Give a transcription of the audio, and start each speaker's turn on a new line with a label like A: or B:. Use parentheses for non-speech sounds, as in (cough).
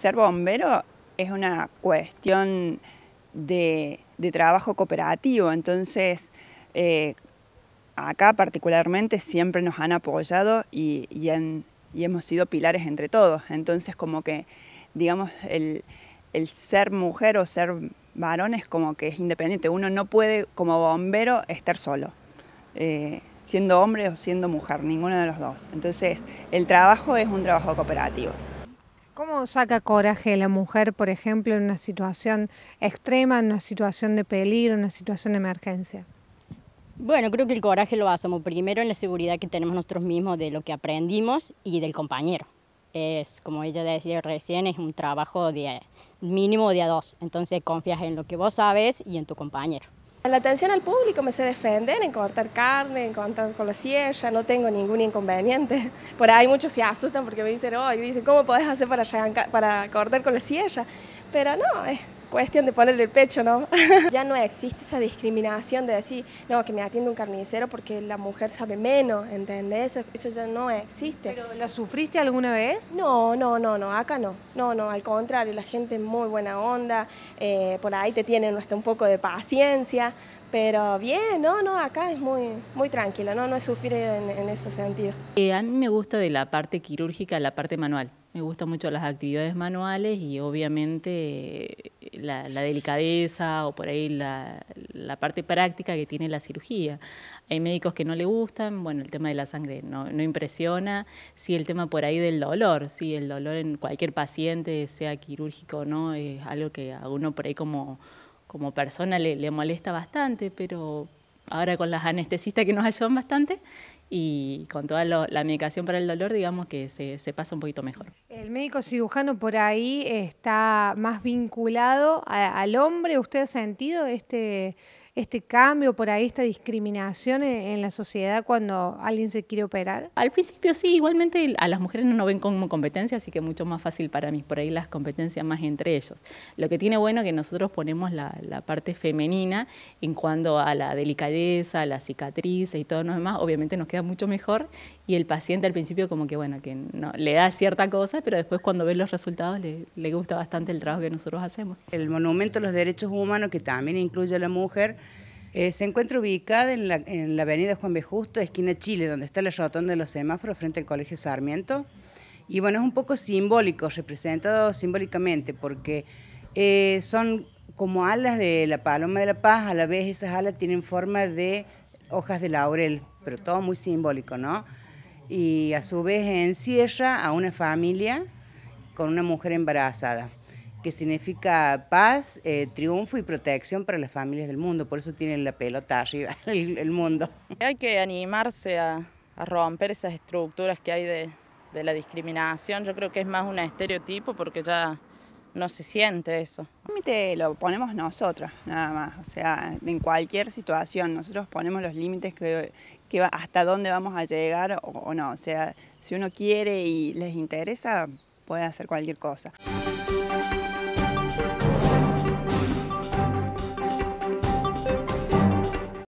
A: ser bombero es una cuestión de, trabajo cooperativo, entonces eh, acá particularmente siempre nos han apoyado y, hemos sido pilares entre todos, entonces como que, digamos, el, ser mujer o ser varón es como que es independiente, uno no puede como bombero estar solo. Eh, siendo hombre o siendo mujer, ninguno de los dos. Entonces, el trabajo es un trabajo cooperativo.
B: ¿Cómo saca coraje la mujer, por ejemplo, en una situación extrema, en una situación de peligro, en una situación de emergencia?
C: Bueno, creo que el coraje lo hacemos primero en la seguridad que tenemos nosotros mismos de lo que aprendimos y del compañero. Es, como ella decía recién, es un trabajo mínimo de a dos. Entonces confías en lo que vos sabes y en tu compañero.
D: La atención al público me sé defender en cortar carne, en cortar con la silla, no tengo ningún inconveniente. (laughs) Por ahí muchos se asustan porque me dicen, oh, y dicen, ¿cómo podés hacer para, para cortar con la silla? Pero no, es cuestión de ponerle el pecho, ¿no? (laughs) ya no existe esa discriminación de decir, no, que me atiende un carnicero porque la mujer sabe menos, ¿entendés? Eso, eso ya no existe. ¿Pero lo sufriste alguna vez? No, no, no, no, acá no. No, no, al contrario, la gente es muy buena onda, eh, por ahí te tienen hasta un poco de paciencia, pero bien, no, no, acá es muy, muy tranquilo. no, no es sufrir en, en ese sentido.
C: Eh, a mí me gusta de la parte quirúrgica, la parte manual me gustan mucho las actividades manuales y obviamente eh, la, delicadeza o por ahí la, parte práctica que tiene la cirugía. Hay médicos que no le gustan, bueno, el tema de la sangre no, impresiona, sí el tema por ahí del dolor, sí el dolor en cualquier paciente, sea quirúrgico o no, es algo que a uno por ahí como, como persona le, le molesta bastante, pero ahora con las anestesistas que nos ayudan bastante y con toda la medicación para el dolor, digamos que se, pasa un poquito mejor.
B: El médico cirujano por ahí está más vinculado al hombre, ¿usted ha sentido este este cambio, por ahí esta discriminación e-, en, la sociedad cuando alguien se quiere operar? Al principio
C: sí, igualmente a las mujeres no nos ven como competencia, así que mucho más fácil para mí por ahí las competencias más entre ellos. Lo que tiene bueno que nosotros ponemos la, parte femenina en cuanto a la delicadeza, la cicatriz y todo lo demás, obviamente nos queda mucho mejor y el paciente al principio como que bueno, que
E: no, le da cierta cosa, pero después cuando ve los resultados le, le gusta bastante el trabajo que nosotros hacemos. El monumento a los derechos humanos que también incluye a la mujer, eh, se encuentra ubicada en la, avenida Juan B. Justo, esquina Chile, donde está el rotonda de los semáforos frente al Colegio Sarmiento. Y bueno, es un poco simbólico, representado simbólicamente, porque eh, son como alas de la paloma de la paz, a la vez esas alas tienen forma de hojas de laurel, pero todo muy simbólico, ¿no? Y a su vez encierra a una familia con una mujer embarazada que significa paz, eh, triunfo y protección para las familias del mundo. Por eso tienen la pelota arriba, (laughs) el, mundo.
C: Hay que animarse a, romper esas estructuras que hay de, la discriminación. Yo creo que es más un estereotipo porque ya no se
A: siente eso. Límite lo ponemos nosotros, nada más. O sea, en cualquier situación, nosotros ponemos los límites que, que hasta dónde vamos a llegar o no. O sea, si uno quiere y les interesa, puede hacer cualquier cosa.